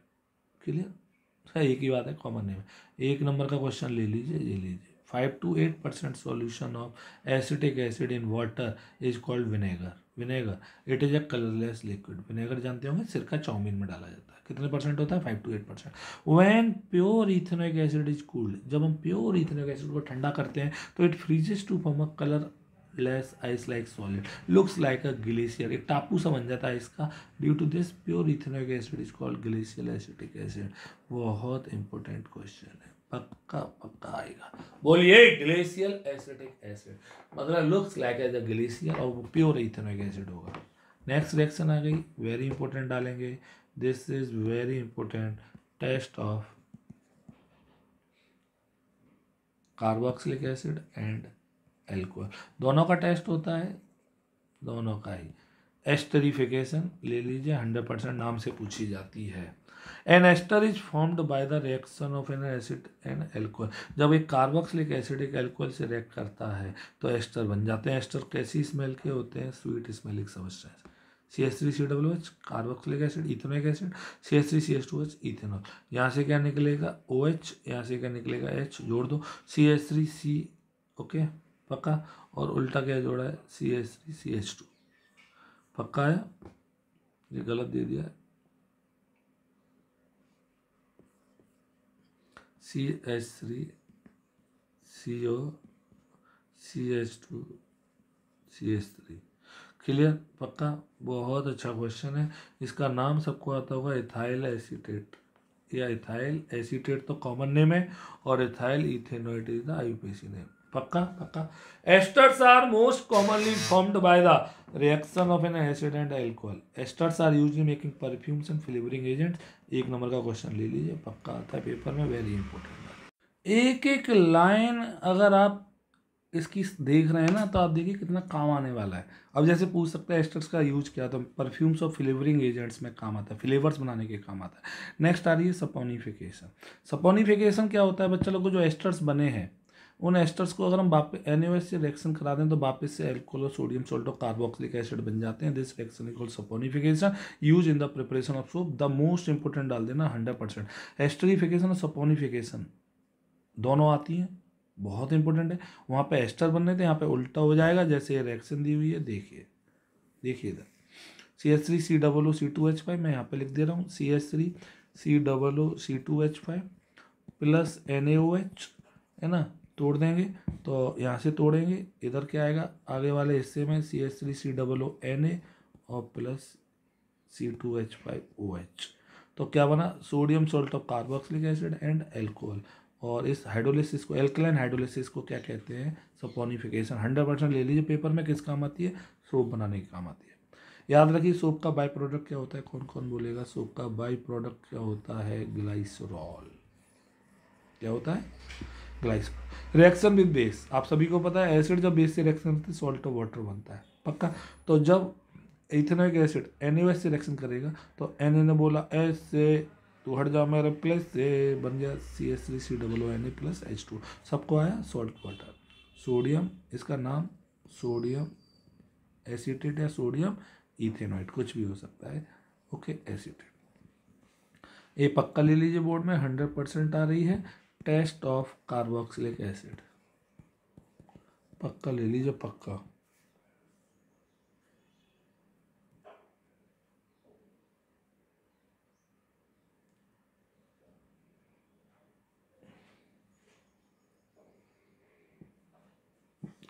clear एक ही बात है कॉमन नेम एक नंबर का क्वेश्चन ले लीजिए ये लीजिए five to eight percent solution of acetic acid in water is called vinegar vinegar it is a colourless liquid vinegar जानते होंगे सिरका चाउमीन में डाला जाता है कितने परसेंट होता है five to eight percent when pure ethanoic acid is cooled जब हम प्योर इथेनोइक एसिड को ठंडा करते हैं तो it freezes to form a colourless ice like solid looks like a glacier एक टापू सा बन जाता है इसका due to this pure ethanoic acid is called glacial acetic acid बहुत इंपॉर्टेंट क्वेश्चन है पक्का पक्का आएगा बोलिए ग्लेशियल एसिडिक एसिड मतलब looks like as a glacial और वो प्योर इथेनोइक एसिड होगा नेक्स्ट रिएक्शन आ गई वेरी इंपॉर्टेंट डालेंगे this is very important test of carboxylic acid and alcohol दोनों का टेस्ट होता है दोनों का ही एस्टरीफिकेशन ले लीजिए हंड्रेड परसेंट नाम से पूछी जाती है an ester is formed by the reaction of an acid and alcohol जब एक कार्बोक्सिलिक एसिड एक एल्कोहल से रिएक्ट करता है तो एस्टर बन जाते हैं एस्टर कैसी स्मेल के होते हैं स्वीट स्मेलिक समस्या C S three C W H carboxylic acid ethanoic acid C S three C S two H ethanol यहाँ से क्या निकलेगा ओ एच यहाँ से क्या निकलेगा एच जोड़ दो C S three C okay पक्का और उल्टा क्या जोड़ा है C S three C H two पक्का है ये गलत दे दिया C H three C O C H two C H three clear पक्का बहुत अच्छा क्वेश्चन है इसका नाम सबको आता होगा इथाइल एसीटेट या इथाइल एसीटेट तो कॉमन नेम है और ethyl ethanoate is the I name पक्का पक्का esters are most commonly formed by the reaction of an acid and alcohol esters are use in making perfumes and flavoring agents एक number का question ले लीजिए पक्का आता है पेपर में वेरी इंपॉर्टेंट एक एक लाइन अगर आप इसकी देख रहे हैं ना तो आप देखिए कितना काम आने वाला है अब जैसे पूछ सकते हैं एस्टर्स का यूज क्या तो परफ्यूम्स और फ्लेवरिंग एजेंट्स में काम आता है फ्लेवर्स बनाने के काम आता है नेक्स्ट आ रही है सपोनिफिकेशन सपोनिफिकेशन क्या होता है बच्चे लोग को जो एस्टर्स बने हैं उन एस्टर्स को अगर हम वापस एन से रिएक्शन करा दें तो वापस से एल्कोहल और सोडियम सोल्ट और कार्बोक्सिलिक एसिड बन जाते हैं this reaction equal saponification use in the preparation of soap the most important डाल देना हंड्रेड परसेंट एस्टरीफिकेशन और सपोनिफिकेशन दोनों आती हैं बहुत इंपॉर्टेंट है वहाँ पर एस्टर बन रहे थे यहाँ पर उल्टा हो जाएगा जैसे ये रिएक्शन दी हुई है देखिए देखिए इधर C S three C double O C two H five मैं यहाँ पर लिख दे रहा हूँ C S three C double O C two H five plus N A O H है ना तोड़ देंगे तो यहाँ से तोड़ेंगे इधर क्या आएगा आगे वाले हिस्से में C S three C double O N A और plus C two H five O H तो क्या बना sodium salt of carboxylic acid and alcohol और इस हाइड्रोलिसिस को एल्कलाइन हाइड्रोलिसिस को क्या कहते हैं सपोनिफिकेशन हंड्रेड परसेंट ले लीजिए पेपर में किस काम आती है सोप बनाने के काम आती है याद रखिए सोप का बाई प्रोडक्ट क्या होता है कौन कौन बोलेगा सोप का बाई प्रोडक्ट क्या होता है ग्लाइसरॉल क्या होता है ग्लाइस रिएक्शन विद बेस आप सभी को पता है एसिड जब बेस से रिएक्शन करते हैं सॉल्ट और वाटर बनता है पक्का तो जब इथेनोइक एसिड एन से रिएक्शन करेगा तो एन ने बोला एस से तो हट जाओ मेरा प्लस से बन गया C S three C double O N A plus H two सबको आया सॉल्ट वाटर सोडियम इसका नाम सोडियम एसीटेट या सोडियम इथेनॉइड कुछ भी हो सकता है ओके एसीटेट ये पक्का ले लीजिए बोर्ड में हंड्रेड परसेंट आ रही है टेस्ट ऑफ कार्बोक्सिलिक एसिड पक्का ले लीजिए पक्का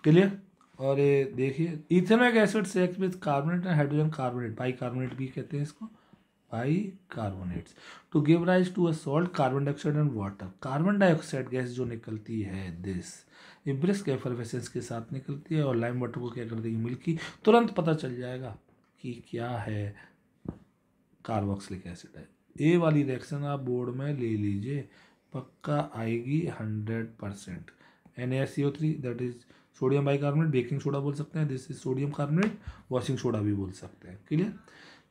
क्लियर और ये देखिए इथेनिक एसिड से reacts with carbonate and hydrogen carbonate bicarbonate भी कहते हैं इसको bicarbonates to give rise to a salt carbon dioxide and water carbon dioxide gas जो निकलती है दिस ये ब्रिस्क एफरवेसेंस के साथ निकलती है और लाइम वाटर को क्या कर देगी मिल्की तुरंत पता चल जाएगा कि क्या है कार्बोक्सिलिक एसिड है ये वाली रिएक्शन आप बोर्ड में ले लीजिए पक्का आएगी hundred percent N A C O three that is sodium bicarbonate baking soda बोल सकते हैं this is sodium carbonate washing soda भी बोल सकते हैं clear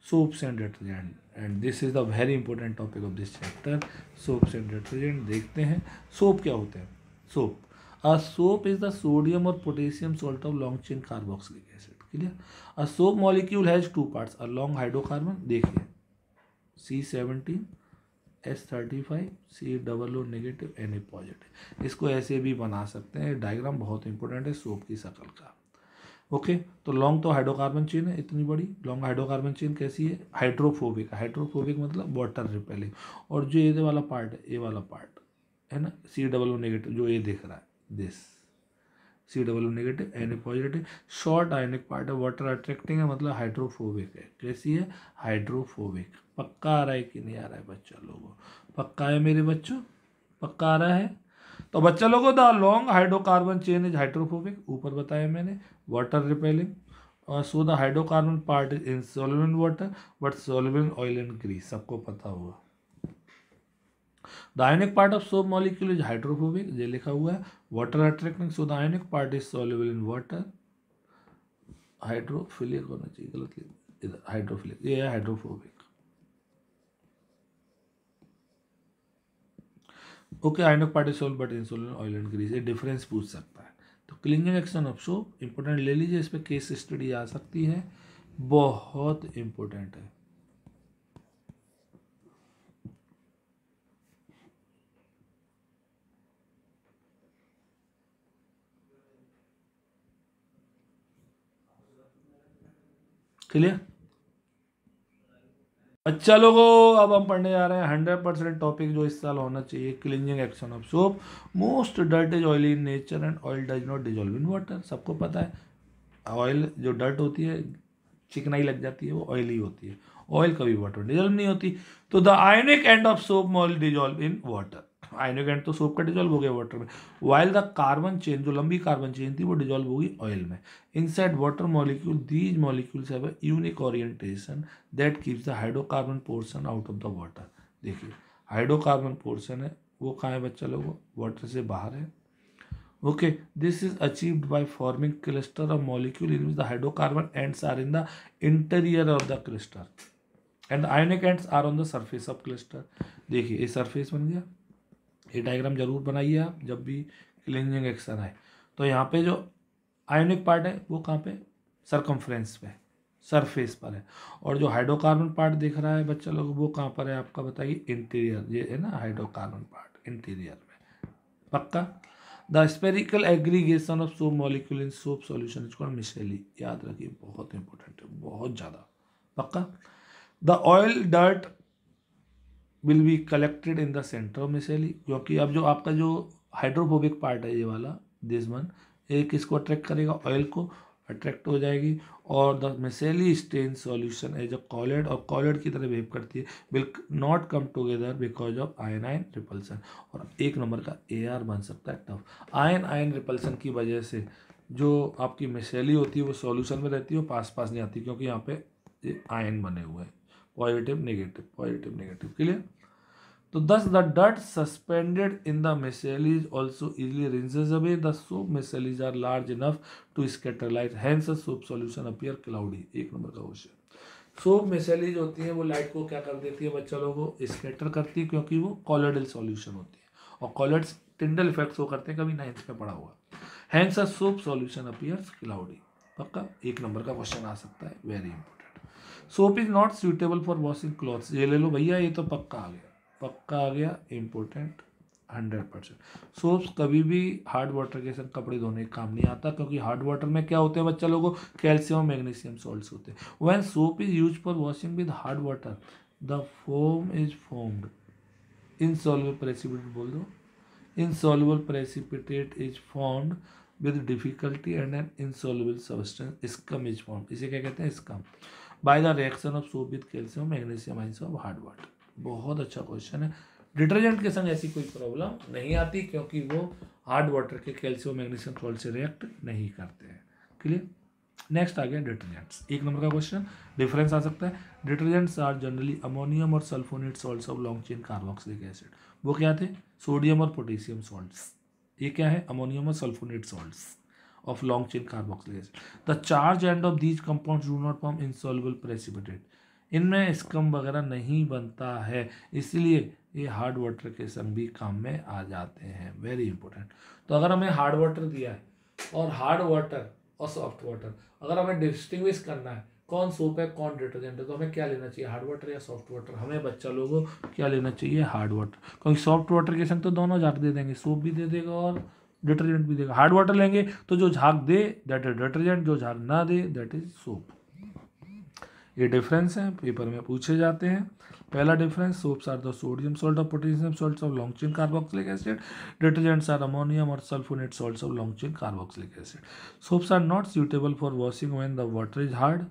soaps and detergent and this is the very important topic of this chapter soaps and detergent देखते हैं soap क्या होते हैं soap a soap is the sodium और potassium salt of long chain carboxylic acid clear a soap molecule has two parts a long hydrocarbon देखिए C seventeen S thirty five C double O negative N A positive इसको ऐसे भी बना सकते हैं diagram बहुत important है soap की शक्ल का ओके तो लॉन्ग तो हाइड्रोकार्बन चेन है इतनी बड़ी लॉन्ग हाइड्रोकार्बन चेन कैसी है हाइड्रोफोबिक हाइड्रोफोबिक मतलब वाटर रिपेलिंग और जो ये वाला पार्ट है ये वाला पार्ट है ना सी डबल ओ नेगेटिव जो ये देख रहा है this C double O negative N A positive short ionic part है वाटर अट्रैक्टिंग है मतलब हाइड्रोफोबिक है कैसी है हाइड्रोफोबिक पक्का आ रहा है कि नहीं आ रहा है बच्चा लोगों पक्का है मेरे बच्चों पक्का आ रहा है तो बच्चा लोगों the long hydrocarbon chain is hydrophobic ऊपर बताया मैंने वाटर रिपेलिंग और so the hydrocarbon part is in solvent water, but solvent oil and grease. सबको पता हुआ the ionic part of soap molecule is hydrophobic ये लिखा हुआ है water attracting so the ionic part is soluble in water hydrophilic होना चाहिए गलत इधर हाइड्रोफिलिक ये है hydrophobic okay ionic part soluble but in oil and grease ये डिफरेंस पूछ सकता है तो cleansing action of soap important ले लीजिए इस पर केस स्टडी आ सकती है बहुत इम्पोर्टेंट है क्लियर अच्छा लोगों अब हम पढ़ने जा रहे हैं हंड्रेड परसेंट टॉपिक जो इस साल होना चाहिए cleansing action of soap most dirt is oil in nature and oil does not dissolve in water सबको पता है ऑयल जो डर्ट होती है चिकनाई लग जाती है वो ऑयली होती है ऑयल कभी वाटर डिजॉल्व नहीं होती तो the ionic end of soap molecule dissolve in water आयोडोगेंट तो सोप का डिजोल्व हो गया वाटर में वाइल द कार्बन चेन जो लंबी कार्बन चेन थी वो डिजोल्व होगी ऑयल में inside water molecule these molecules have unique orientation that keeps the hydrocarbon portion out of the water देखिए हाइड्रोकार्बन पोर्सन है वो कहाँ है बच्चा लोगों वाटर से बाहर है okay this is achieved by forming cluster of molecule in which the hydrocarbon ends are in the interior of the cluster and ionic ends are on the surface of cluster देखिए ये surface बन गया ये diagram जरूर बनाइए आप जब भी क्लिनजिंग एक्शन आए तो यहाँ पे जो आयोनिक पार्ट है वो कहाँ पे सरकमफ्रेंस पे सरफेस पर है और जो हाइड्रोकार्बन पार्ट दिख रहा है बच्चा लोग वो कहाँ पर है आपका बताइए इंटीरियर ये है ना हाइड्रोकार्बन पार्ट इंटीरियर में पक्का the spherical aggregation of soap molecule in soap solution micelle याद रखिए बहुत इंपॉर्टेंट है बहुत ज़्यादा पक्का the oil dirt will be collected in the centre of micelle क्योंकि अब जो आपका जो हाइड्रोफोबिक पार्ट है ये वाला दिस वन एक इसको अट्रैक्ट करेगा ऑयल को अट्रैक्ट हो जाएगी और the micelle stay in solution as a colloid और कॉलेड की तरह बिहेव करती है will not come together because of ion ion repulsion और एक नंबर का ए आर बन सकता है टफ आयन आयन रिपल्सन की वजह से जो आपकी मिसेली होती है वो सॉल्यूशन में रहती है और पास पास नहीं आती क्योंकि यहाँ पे आयन बने हुए हैं positive negative positive negative clear तो द डट suspended in the the is also easily rinses away the soap micelles is are large enough to scatter light a soap solution appear cloudy एक number का question soap micelles होती है वो light को क्या कर देती है बच्चा लोगों को स्केटर करती है क्योंकि वो कॉलोडल सॉल्यूशन होती है और कॉलड्स टिंडल इफेक्ट्स वो करते हैं कभी नाइन्थ में पढ़ा हुआ hence a soap solution appears cloudy पक्का एक नंबर का क्वेश्चन आ सकता है very important soap is not suitable for washing clothes ये ले लो भैया ये तो पक्का आ गया पक्का आ गया इम्पोर्टेंट हंड्रेड परसेंट सोप्स कभी भी हार्ड वाटर के संग कपड़े धोने का काम नहीं आता क्योंकि हार्ड वाटर में क्या होते हैं बच्चा लोगों कैल्शियम और मैग्नीशियम सॉल्ट्स होते हैं when soap is use for washing with hard water the foam is formed insolvable precipitate बोल दो insolvable precipitate is formed with difficulty and an insoluble substance scum is form इसे क्या कहते हैं scum by the reaction of soap with calcium magnesium ions of hard water बहुत अच्छा question है detergent के संग ऐसी कोई प्रॉब्लम नहीं आती क्योंकि वो हार्ड वाटर के कैल्शियम मैग्नीशियम सॉल्ट से रिएक्ट नहीं करते हैं क्लियर नेक्स्ट आ गया डिटर्जेंट्स एक नंबर का क्वेश्चन डिफरेंस आ सकता है detergents are generally ammonium or sulphonate salts of long chain carboxylic acid वो क्या थे सोडियम और पोटेशियम सॉल्ट्स ये क्या है ammonium or sulphonate salts of long chain carboxylic acid the charge end of these compound do not form insoluble precipitate इनमें scum वगैरह नहीं बनता है इसलिए ये हार्ड वाटर के संग भी काम में आ जाते हैं वेरी इंपॉर्टेंट तो अगर हमें हार्ड वाटर दिया है और हार्ड वाटर और सॉफ्ट वाटर अगर हमें डिस्टिंग्विश करना है कौन सोप है कौन डिटर्जेंट है तो हमें क्या लेना चाहिए हार्ड वाटर या सॉफ्ट वाटर हमें बच्चा लोगों क्या लेना चाहिए हार्ड वाटर क्योंकि सॉफ्ट वाटर के संग तो दोनों झाक दे देंगे सोप भी दे देगा और डिटर्जेंट भी देगा हार्ड वाटर लेंगे तो जो झाक दे दैट इज डिटर्जेंट जो झाक ना दे दैट इज सोप ये डिफरेंस हैं पेपर में पूछे जाते हैं पहला difference soaps are the sodium salt of potassium salts of long chain carboxylic acid detergents are ammonium or sulphonate salts of long chain carboxylic acid soaps are not suitable for washing when the water is hard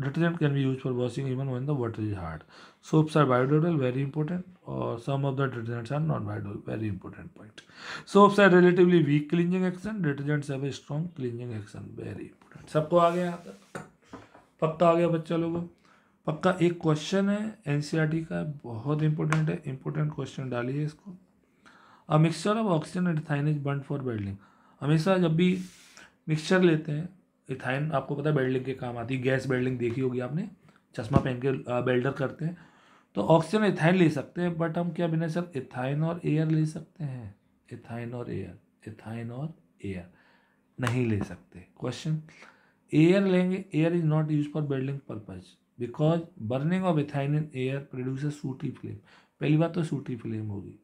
detergent can be use for washing even when the water is hard soaps are बायोडोरल very important और some of the detergents are not बायोडोरल very important point soaps are relatively weak cleansing action detergents have a strong cleansing action very important सबको आ गया पक्का आ गया बच्चा लोगों पक्का एक क्वेश्चन है एनसीईआरटी e का बहुत इंपॉर्टेंट है इंपॉर्टेंट क्वेश्चन डालिए इसको a mixture of oxygen and ethyne is burnt for welding हमेशा जब भी मिक्सचर लेते हैं इथाइन आपको पता है बेल्डिंग के काम आती है गैस बेल्डिंग देखी होगी आपने चश्मा पहन के बेल्डर करते हैं तो ऑक्सीजन इथाइन ले सकते हैं बट हम क्या बिना सर इथाइन और एयर ले सकते हैं इथाइन और एयर इथाइन और एयर नहीं ले सकते क्वेश्चन एयर लेंगे air is not use for welding purpose because burning of ethyne in air produce sooty flame पहली बात तो सूटी फ्लेम होगी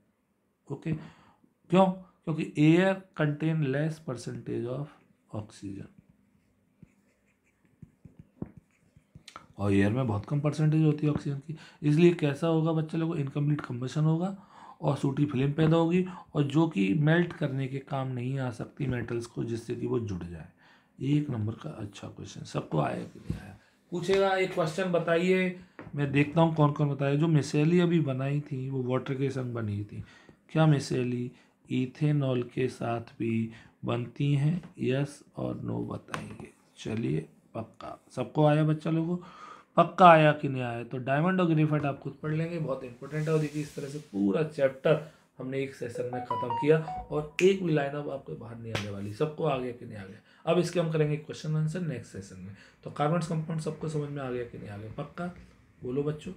ओके क्यों क्योंकि air contain less percentage of oxygen और एयर में बहुत कम परसेंटेज होती है ऑक्सीजन की इसलिए कैसा होगा बच्चे लोगों इनकम्प्लीट कम्बेशन होगा और सूटी फिल्म पैदा होगी और जो कि मेल्ट करने के काम नहीं आ सकती मेटल्स को जिससे कि वो जुड़ जाए एक नंबर का अच्छा क्वेश्चन सबको आया कि नहीं आया पूछेगा एक क्वेश्चन बताइए मैं देखता हूँ कौन कौन बताया जो मिसैली अभी बनाई थी वो वाटर के संग बनी थी क्या मिसैली इथेनॉल के साथ भी बनती हैं यस और नो बताएंगे चलिए पक्का सबको आया बच्चा लोगों पक्का आया कि नहीं आया तो डायमंड और ग्रेफाइट आप खुद पढ़ लेंगे बहुत इंपॉर्टेंट है और देखिए इस तरह से पूरा चैप्टर हमने एक सेशन में ख़त्म किया और एक भी लाइन अब आपको बाहर नहीं आने वाली सबको आ गया कि नहीं आ गया अब इसके हम करेंगे क्वेश्चन आंसर नेक्स्ट सेशन में तो कार्बन्स कंपाउंड सबको समझ में आ गया कि नहीं आ गया पक्का बोलो बच्चों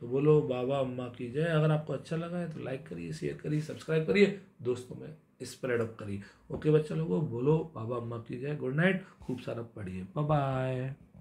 तो बोलो बाबा अम्मा की जय अगर आपको अच्छा लगा है तो लाइक करिए शेयर करिए सब्सक्राइब करिए दोस्तों में स्प्रेड अप करिए ओके बच्चा लोगों बोलो बाबा अम्मा की जय गुड नाइट खूब सारा पढ़िए बाय